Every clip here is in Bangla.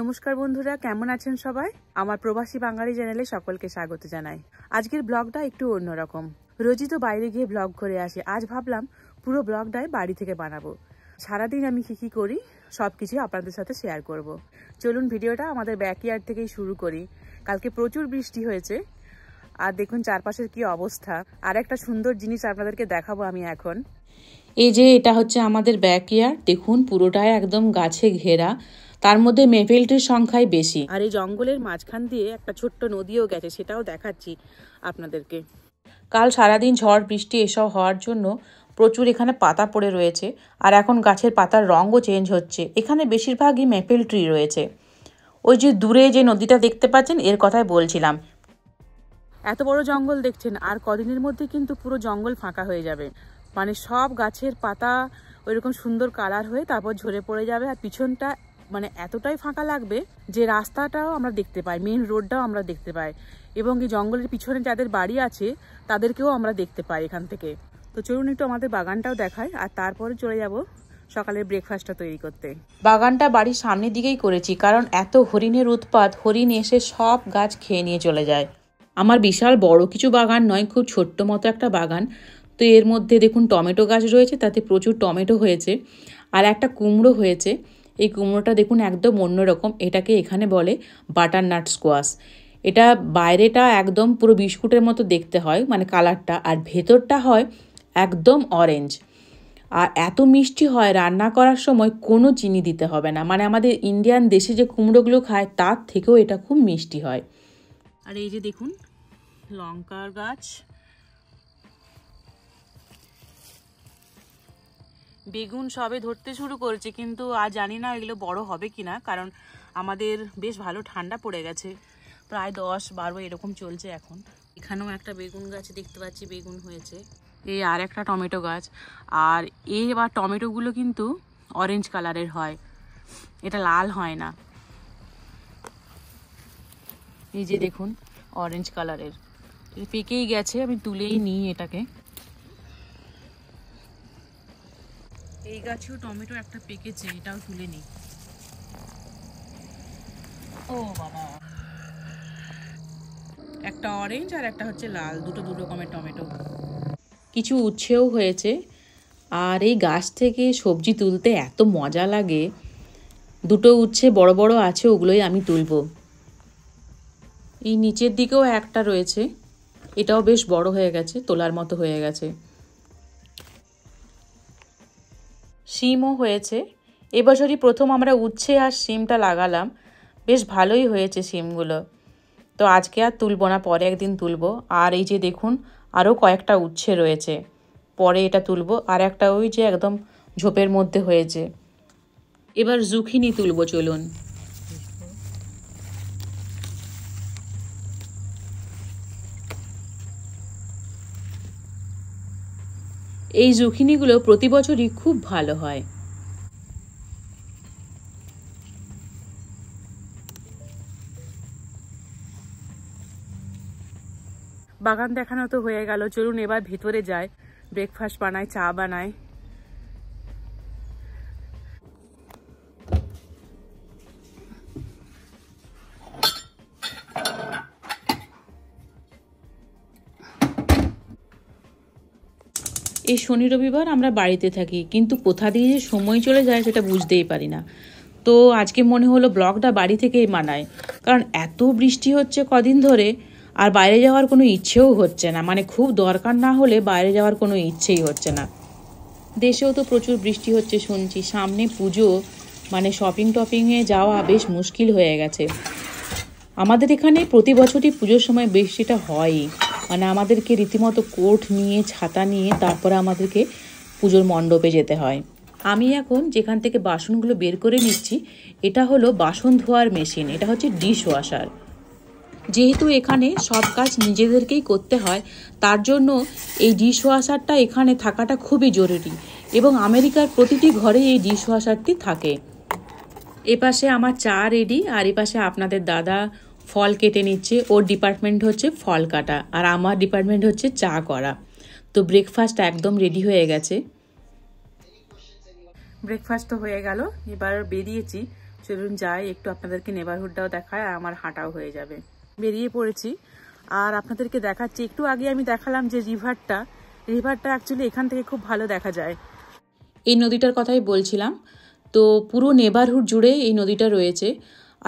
নমস্কার বন্ধুরা কেমন আছেন সবাই আমার প্রবাসী বাঙালি চ্যানেলে সকলকে স্বাগত জানাই আজকের ব্লগটা একটু অন্যরকম রোজই তো বাইরে গিয়ে ব্লগ করে আসি আজ ভাবলাম পুরো ব্লগটাই বাড়ি থেকে বানাবো সারাদিন আমি কী কী করি সব কিছুই আপনাদের সাথে শেয়ার করব। চলুন ভিডিওটা আমাদের ব্যাকইয়ার্ড থেকেই শুরু করি কালকে প্রচুর বৃষ্টি হয়েছে আর দেখুন চারপাশের কি অবস্থা আর একটা সুন্দর জিনিস আপনাদেরকে দেখাবো আমি এখন এই যে এটা হচ্ছে আমাদের ব্যাকইয়ার্ড দেখুন পুরোটাই একদম গাছে ঘেরা তার মধ্যে মেফেলটির সংখ্যাই বেশি আর এই জঙ্গলের মাঝখান দিয়ে একটা ছোট্ট নদীও গেছে সেটাও দেখাচ্ছি আপনাদেরকে কাল সারাদিন ঝড় বৃষ্টি এসব হওয়ার জন্য প্রচুর এখানে পাতা পড়ে রয়েছে আর এখন গাছের পাতার রঙও চেঞ্জ হচ্ছে এখানে বেশিরভাগই মেপেল ট্রি রয়েছে ওই যে দূরে যে নদীটা দেখতে পাচ্ছেন এর কথাই বলছিলাম এত বড় জঙ্গল দেখছেন আর কদিনের মধ্যে কিন্তু পুরো জঙ্গল ফাঁকা হয়ে যাবে মানে সব গাছের পাতা ওইরকম সুন্দর কালার হয়ে তারপর ঝরে পড়ে যাবে আর পিছনটা মানে এতটাই ফাঁকা লাগবে যে রাস্তাটাও আমরা দেখতে পাই মেন রোডটাও আমরা দেখতে পাই এবং এই জঙ্গলের পিছনে যাদের বাড়ি আছে তাদেরকেও আমরা দেখতে পাই এখান থেকে তো চলুন একটু আমাদের বাগানটাও দেখায় আর তারপরে চলে যাব সকালের ব্রেকফাস্টটা তৈরি করতে বাগানটা বাড়ির সামনের দিকেই করেছি কারণ এত হরিণের উৎপাত হরিণ এসে সব গাছ খেয়ে নিয়ে চলে যায় আমার বিশাল বড় কিছু বাগান নয় খুব ছোট্ট মতো একটা বাগান তো এর মধ্যে দেখুন টমেটো গাছ রয়েছে তাতে প্রচুর টমেটো হয়েছে আর একটা কুমড়ো হয়েছে এই কুমড়োটা দেখুন একদম অন্যরকম এটাকে এখানে বলে বাটার নাট স্কোয়াশ এটা বাইরেটা একদম পুরো বিস্কুটের মতো দেখতে হয় মানে কালারটা আর ভেতরটা হয় একদম অরেঞ্জ আর এত মিষ্টি হয় রান্না করার সময় কোনো চিনি দিতে হবে না মানে আমাদের ইন্ডিয়ান দেশে যে কুমড়োগুলো খায় তার থেকেও এটা খুব মিষ্টি হয় আর এই যে দেখুন লঙ্কার গাছ বেগুন সবে ধরতে শুরু করেছে কিন্তু আর জানি না এগুলো বড় হবে কি না কারণ আমাদের বেশ ভালো ঠান্ডা পড়ে গেছে প্রায় দশ বারো এরকম চলছে এখন এখানেও একটা বেগুন গাছ দেখতে পাচ্ছি বেগুন হয়েছে এই আর একটা টমেটো গাছ আর এই বা টমেটোগুলো কিন্তু অরেঞ্জ কালারের হয় এটা লাল হয় না এই যে দেখুন অরেঞ্জ কালারের পেকেই গেছে আমি তুলেই নিই এটাকে এই গাছেও টমেটো একটা পেকেছে এটাও তুলে নিই ও বাবা একটা অরেঞ্জ আর একটা হচ্ছে লাল দুটো দু রকমের টমেটো কিছু উচ্ছেও হয়েছে আর এই গাছ থেকে সবজি তুলতে এত মজা লাগে দুটো উচ্ছে বড় বড় আছে ওগুলোই আমি তুলব এই নিচের দিকেও একটা রয়েছে এটাও বেশ বড় হয়ে গেছে তোলার মতো হয়ে গেছে শিমও হয়েছে এবছরই প্রথম আমরা উচ্ছে আর শিমটা লাগালাম বেশ ভালোই হয়েছে শিমগুলো তো আজকে আর তুলবো না পরে একদিন তুলবো আর এই যে দেখুন আরও কয়েকটা উচ্ছে রয়েছে পরে এটা তুলবো আর একটা ওই যে একদম ঝোপের মধ্যে হয়েছে এবার জুখিনি তুলবো চলুন এই জুখিনিগুলো প্রতি বছরই খুব ভালো হয় বাগান দেখানো তো হয়ে গেল চলুন এবার ভেতরে যায় ব্রেকফাস্ট বানায় চা বানায় এই শনি রবিবার আমরা বাড়িতে থাকি কিন্তু কোথা দিয়ে যে সময় চলে যায় সেটা বুঝতেই পারি না তো আজকে মনে হলো ব্লগটা বাড়ি থেকেই মানায় কারণ এত বৃষ্টি হচ্ছে কদিন ধরে আর বাইরে যাওয়ার কোনো ইচ্ছেও হচ্ছে না মানে খুব দরকার না হলে বাইরে যাওয়ার কোনো ইচ্ছেই হচ্ছে না দেশেও তো প্রচুর বৃষ্টি হচ্ছে শুনছি সামনে পুজো মানে শপিং টপিংয়ে যাওয়া বেশ মুশকিল হয়ে গেছে আমাদের এখানে প্রতি বছরই পুজোর সময় বৃষ্টিটা হয়ই মানে আমাদেরকে রীতিমতো কোট নিয়ে ছাতা নিয়ে তারপরে আমাদেরকে পুজোর মণ্ডপে যেতে হয় আমি এখন যেখান থেকে বাসনগুলো বের করে নিচ্ছি এটা হলো বাসন ধোয়ার মেশিন এটা হচ্ছে ডিশ ওয়াশার যেহেতু এখানে সব কাজ নিজেদেরকেই করতে হয় তার জন্য এই ডিশ ওয়াশারটা এখানে থাকাটা খুবই জরুরি এবং আমেরিকার প্রতিটি ঘরে এই ডিশ ওয়াশারটি থাকে এপাশে আমার চা রেডি আর এপাশে আপনাদের দাদা ফল কেটে নিচ্ছে ওর ডিপার্টমেন্ট হচ্ছে ফল কাটা আর আমার ডিপার্টমেন্ট হচ্ছে চা করা তো ব্রেকফাস্ট একদম রেডি হয়ে গেছে ব্রেকফাস্ট তো হয়ে গেল এবার বেরিয়েছি চলুন যাই একটু আপনাদেরকে নেবারহুডটাও দেখায় আর আমার হাঁটাও হয়ে যাবে বেরিয়ে পড়েছি আর আপনাদেরকে দেখাচ্ছি একটু আগে আমি দেখালাম যে রিভারটা রিভারটা অ্যাকচুয়ালি এখান থেকে খুব ভালো দেখা যায় এই নদীটার কথাই বলছিলাম তো পুরো নেবারহুড জুড়ে এই নদীটা রয়েছে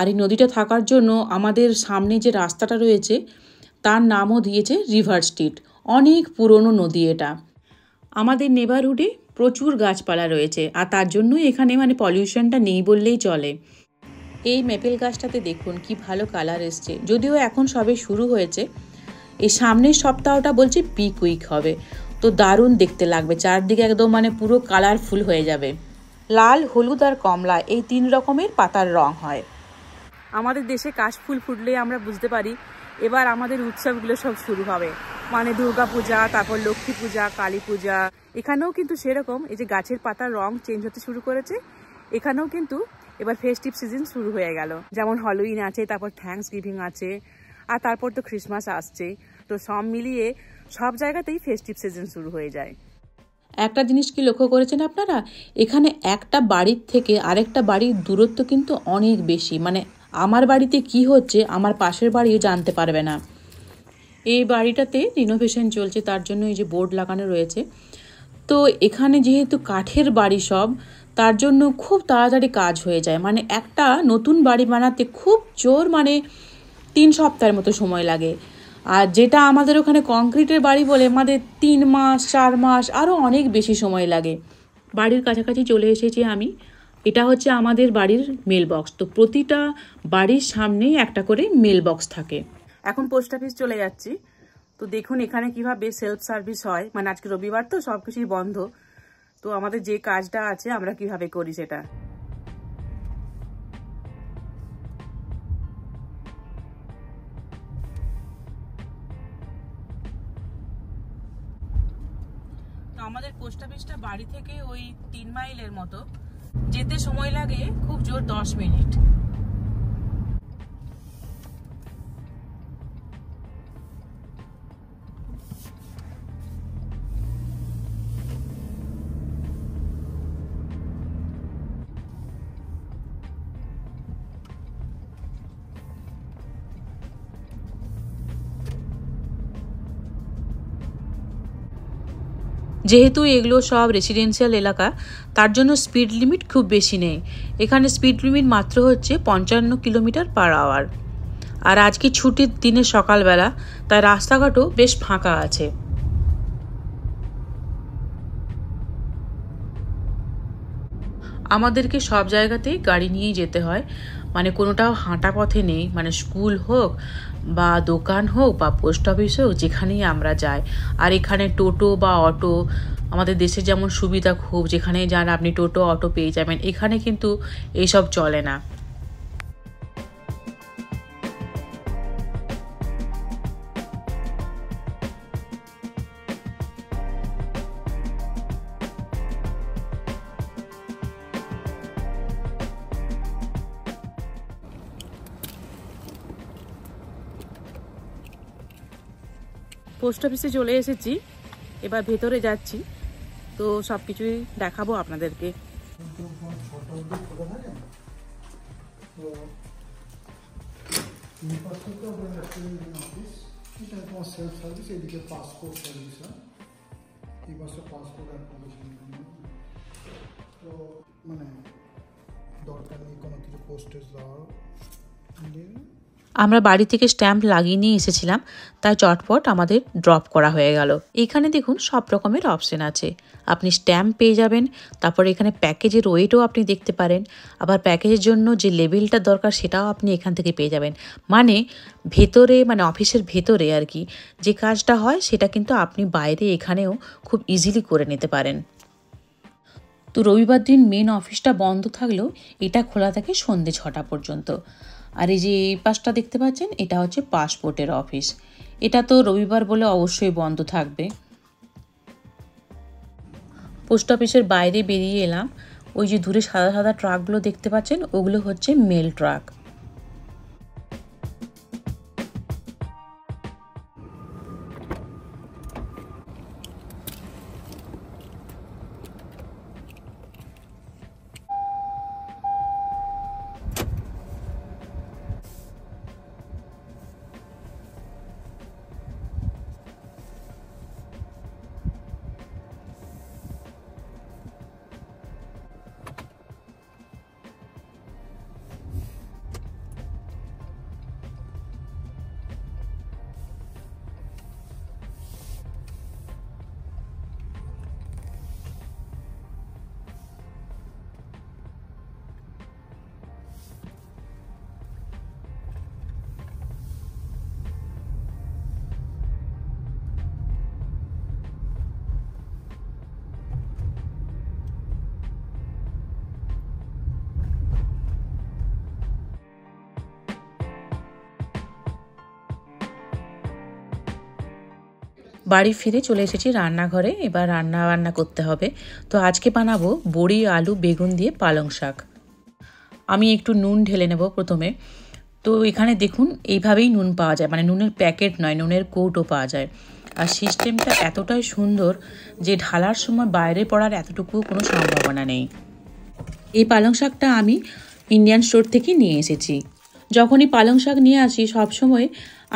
আর এই নদীটা থাকার জন্য আমাদের সামনে যে রাস্তাটা রয়েছে তার নামও দিয়েছে রিভার স্ট্রিট অনেক পুরনো নদী এটা আমাদের নেবারহুডে প্রচুর গাছপালা রয়েছে আর তার জন্যই এখানে মানে পলিউশনটা নেই বললেই চলে এই মেপেল গাছটাতে দেখুন কি ভালো কালার এসছে যদিও এখন সবে শুরু হয়েছে এই সামনের সপ্তাহটা বলছি পিক উইক হবে তো দারুণ দেখতে লাগবে চারদিকে একদম মানে পুরো কালারফুল হয়ে যাবে লাল হলুদ আর কমলা এই তিন রকমের পাতার রং হয় আমাদের দেশে কাশফুল ফুটলে আমরা বুঝতে পারি এবার আমাদের উৎসবগুলো সব শুরু হবে মানে দুর্গা পূজা তারপর লক্ষ্মী পূজা কালী পূজা এখানেও কিন্তু সেরকম এই যে গাছের পাতার রং চেঞ্জ হতে শুরু করেছে এখানেও কিন্তু এবার ফেস্টিভ সিজন শুরু হয়ে গেল যেমন হলোইন আছে তারপর থ্যাংকস গিভিং আছে আর তারপর তো ক্রিসমাস আসছে তো সব মিলিয়ে সব জায়গাতেই ফেস্টিভ সিজন শুরু হয়ে যায় একটা জিনিস কি লক্ষ্য করেছেন আপনারা এখানে একটা বাড়ির থেকে আরেকটা বাড়ির দূরত্ব কিন্তু অনেক বেশি মানে আমার বাড়িতে কি হচ্ছে আমার পাশের বাড়িও জানতে পারবে না এই বাড়িটাতে রিনোভেশন চলছে তার জন্য এই যে বোর্ড লাগানো রয়েছে তো এখানে যেহেতু কাঠের বাড়ি সব তার জন্য খুব তাড়াতাড়ি কাজ হয়ে যায় মানে একটা নতুন বাড়ি বানাতে খুব জোর মানে তিন সপ্তাহের মতো সময় লাগে আর যেটা আমাদের ওখানে কংক্রিটের বাড়ি বলে আমাদের তিন মাস চার মাস আরও অনেক বেশি সময় লাগে বাড়ির কাছাকাছি চলে এসেছি আমি এটা হচ্ছে আমাদের বাড়ির মেল বক্স তো প্রতিটা বাড়ির সামনেই একটা করে মেল বক্স থাকে এখন পোস্ট অফিস চলে যাচ্ছি তো দেখুন এখানে কিভাবে সেলফ সার্ভিস হয় মানে আজকে রবিবার তো সব কিছুই বন্ধ তো আমাদের যে কাজটা আছে আমরা কিভাবে করি সেটা আমাদের পোস্ট অফিসটা বাড়ি থেকে ওই তিন মাইলের মতো যেতে সময় লাগে খুব জোর দশ মিনিট যেহেতু এগুলো সব রেসিডেন্সিয়াল এলাকা তার জন্য স্পিড লিমিট খুব বেশি নেই এখানে স্পিড লিমিট মাত্র হচ্ছে পঞ্চান্ন কিলোমিটার পার আওয়ার আর আজকে ছুটির দিনে সকালবেলা তাই রাস্তাঘাটও বেশ ফাঁকা আছে আমাদেরকে সব জায়গাতেই গাড়ি নিয়েই যেতে হয় মানে কোনোটাও হাঁটা পথে নেই মানে স্কুল হোক বা দোকান হোক বা পোস্ট অফিস হোক যেখানেই আমরা যাই আর এখানে টোটো বা অটো আমাদের দেশে যেমন সুবিধা খুব যেখানেই যান আপনি টোটো অটো পেয়ে যাবেন এখানে কিন্তু এইসব চলে না পোস্ট অফিসে চলে এসেছি এবার ভেতরে যাচ্ছি তো সব কিছুই দেখাবো আপনাদেরকে মানে দরকার নেই কোনো কিছু পোস্টেজ দেওয়ার আমরা বাড়ি থেকে স্ট্যাম্প লাগিয়ে নিয়ে এসেছিলাম তাই চটপট আমাদের ড্রপ করা হয়ে গেল এখানে দেখুন সব রকমের অপশান আছে আপনি স্ট্যাম্প পেয়ে যাবেন তারপর এখানে প্যাকেজের ওয়েটও আপনি দেখতে পারেন আবার প্যাকেজের জন্য যে লেভেলটা দরকার সেটাও আপনি এখান থেকে পেয়ে যাবেন মানে ভেতরে মানে অফিসের ভেতরে আর কি যে কাজটা হয় সেটা কিন্তু আপনি বাইরে এখানেও খুব ইজিলি করে নিতে পারেন তো রবিবার দিন মেন অফিসটা বন্ধ থাকলেও এটা খোলা থাকে সন্ধে ছটা পর্যন্ত আর এই যে এই পাশটা দেখতে পাচ্ছেন এটা হচ্ছে পাসপোর্টের অফিস এটা তো রবিবার বলে অবশ্যই বন্ধ থাকবে পোস্ট অফিসের বাইরে বেরিয়ে এলাম ওই যে দূরে সাদা সাদা ট্রাকগুলো দেখতে পাচ্ছেন ওগুলো হচ্ছে মেল ট্রাক বাড়ি ফিরে চলে এসেছি রান্নাঘরে এবার রান্না বান্না করতে হবে তো আজকে বানাবো বড়ি আলু বেগুন দিয়ে পালং শাক আমি একটু নুন ঢেলে নেব প্রথমে তো এখানে দেখুন এইভাবেই নুন পাওয়া যায় মানে নুনের প্যাকেট নয় নুনের কৌটো পাওয়া যায় আর সিস্টেমটা এতটাই সুন্দর যে ঢালার সময় বাইরে পড়ার এতটুকু কোনো সম্ভাবনা নেই এই পালং শাকটা আমি ইন্ডিয়ান স্টোর থেকে নিয়ে এসেছি যখনই পালং শাক নিয়ে আসি সবসময়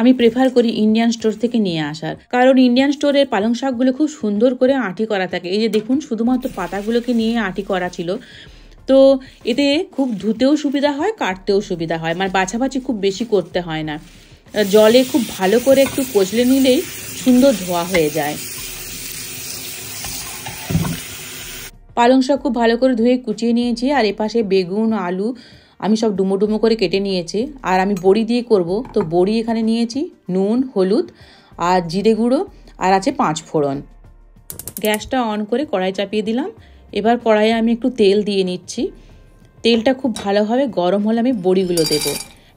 আমি প্রেফার করি ইন্ডিয়ান স্টোর থেকে নিয়ে আসার কারণ ইন্ডিয়ান স্টোরের পালং শাকগুলো খুব সুন্দর করে আঁটি করা থাকে এই যে দেখুন শুধুমাত্র পাতাগুলোকে নিয়ে আঁটি করা ছিল তো এতে খুব ধুতেও সুবিধা হয় কাটতেও সুবিধা হয় মানে বাছাবাছি খুব বেশি করতে হয় না জলে খুব ভালো করে একটু কচলে নিলেই সুন্দর ধোয়া হয়ে যায় পালং শাক খুব ভালো করে ধুয়ে কুচিয়ে নিয়েছি আর এপাশে বেগুন আলু আমি সব ডুমো ডুমো করে কেটে নিয়েছি আর আমি বড়ি দিয়ে করব তো বড়ি এখানে নিয়েছি নুন হলুদ আর জিরে গুঁড়ো আর আছে পাঁচ ফোড়ন গ্যাসটা অন করে কড়াই চাপিয়ে দিলাম এবার কড়াইয়ে আমি একটু তেল দিয়ে নিচ্ছি তেলটা খুব ভালোভাবে গরম হলে আমি বড়িগুলো দেব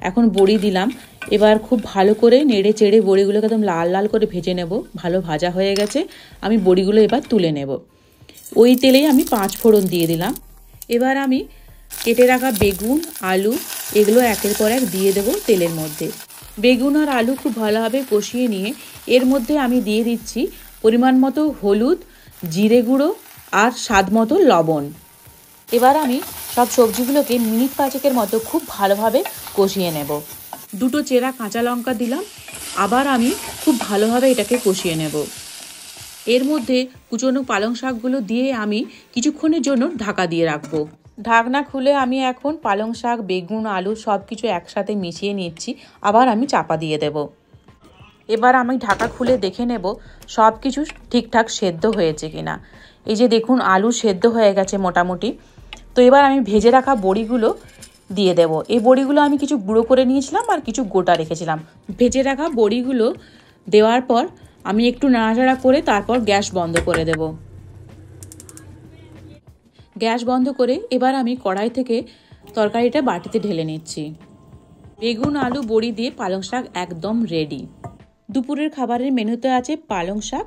এখন বড়ি দিলাম এবার খুব ভালো করে নেড়ে চেড়ে বড়িগুলোকে একদম লাল লাল করে ভেজে নেব ভালো ভাজা হয়ে গেছে আমি বড়িগুলো এবার তুলে নেব ওই তেলেই আমি পাঁচ ফোড়ন দিয়ে দিলাম এবার আমি কেটে রাখা বেগুন আলু এগুলো একের পর এক দিয়ে দেবো তেলের মধ্যে বেগুন আর আলু খুব ভালোভাবে কষিয়ে নিয়ে এর মধ্যে আমি দিয়ে দিচ্ছি পরিমাণ মতো হলুদ জিরে গুঁড়ো আর স্বাদ মতো লবণ এবার আমি সব সবজিগুলোকে মিনিট পাঁচেকের মতো খুব ভালোভাবে কষিয়ে নেব দুটো চেরা কাঁচা লঙ্কা দিলাম আবার আমি খুব ভালোভাবে এটাকে কষিয়ে নেব এর মধ্যে কুচনো পালং শাকগুলো দিয়ে আমি কিছুক্ষণের জন্য ঢাকা দিয়ে রাখবো ঢাকনা খুলে আমি এখন পালং শাক বেগুন আলু সব কিছু একসাথে মিশিয়ে নিচ্ছি আবার আমি চাপা দিয়ে দেব এবার আমি ঢাকা খুলে দেখে নেব সব কিছু ঠিকঠাক সেদ্ধ হয়েছে কিনা এই যে দেখুন আলু সেদ্ধ হয়ে গেছে মোটামুটি তো এবার আমি ভেজে রাখা বড়িগুলো দিয়ে দেব এই বড়িগুলো আমি কিছু গুঁড়ো করে নিয়েছিলাম আর কিছু গোটা রেখেছিলাম ভেজে রাখা বড়িগুলো দেওয়ার পর আমি একটু নাড়াচাড়া করে তারপর গ্যাস বন্ধ করে দেবো গ্যাস বন্ধ করে এবার আমি কড়াই থেকে তরকারিটা বাটিতে ঢেলে নিচ্ছি বেগুন আলু বড়ি দিয়ে পালং শাক একদম রেডি দুপুরের খাবারের মেনুতে আছে পালং শাক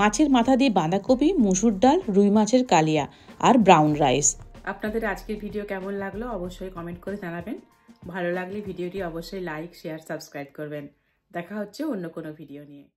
মাছের মাথা দিয়ে বাঁধাকপি মুসুর ডাল রুই মাছের কালিয়া আর ব্রাউন রাইস আপনাদের আজকের ভিডিও কেমন লাগলো অবশ্যই কমেন্ট করে জানাবেন ভালো লাগলে ভিডিওটি অবশ্যই লাইক শেয়ার সাবস্ক্রাইব করবেন দেখা হচ্ছে অন্য কোনো ভিডিও নিয়ে